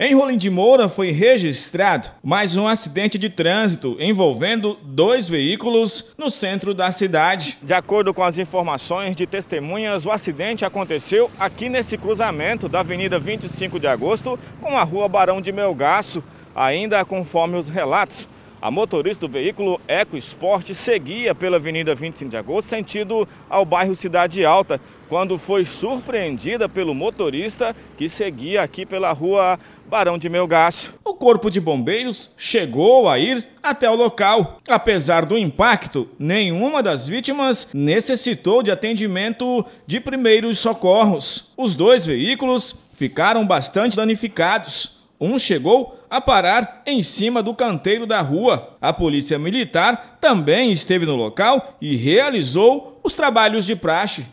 Em Rolim de Moura foi registrado mais um acidente de trânsito envolvendo dois veículos no centro da cidade. De acordo com as informações de testemunhas, o acidente aconteceu aqui nesse cruzamento da Avenida 25 de Agosto com a Rua Barão de Melgaço. Ainda conforme os relatos, a motorista do veículo EcoSport seguia pela Avenida 25 de Agosto, sentido ao bairro Cidade Alta, quando foi surpreendida pelo motorista que seguia aqui pela rua Barão de Melgácio. O corpo de bombeiros chegou a ir até o local. Apesar do impacto, nenhuma das vítimas necessitou de atendimento de primeiros socorros. Os dois veículos ficaram bastante danificados. Um chegou a parar em cima do canteiro da rua. A polícia militar também esteve no local e realizou os trabalhos de praxe.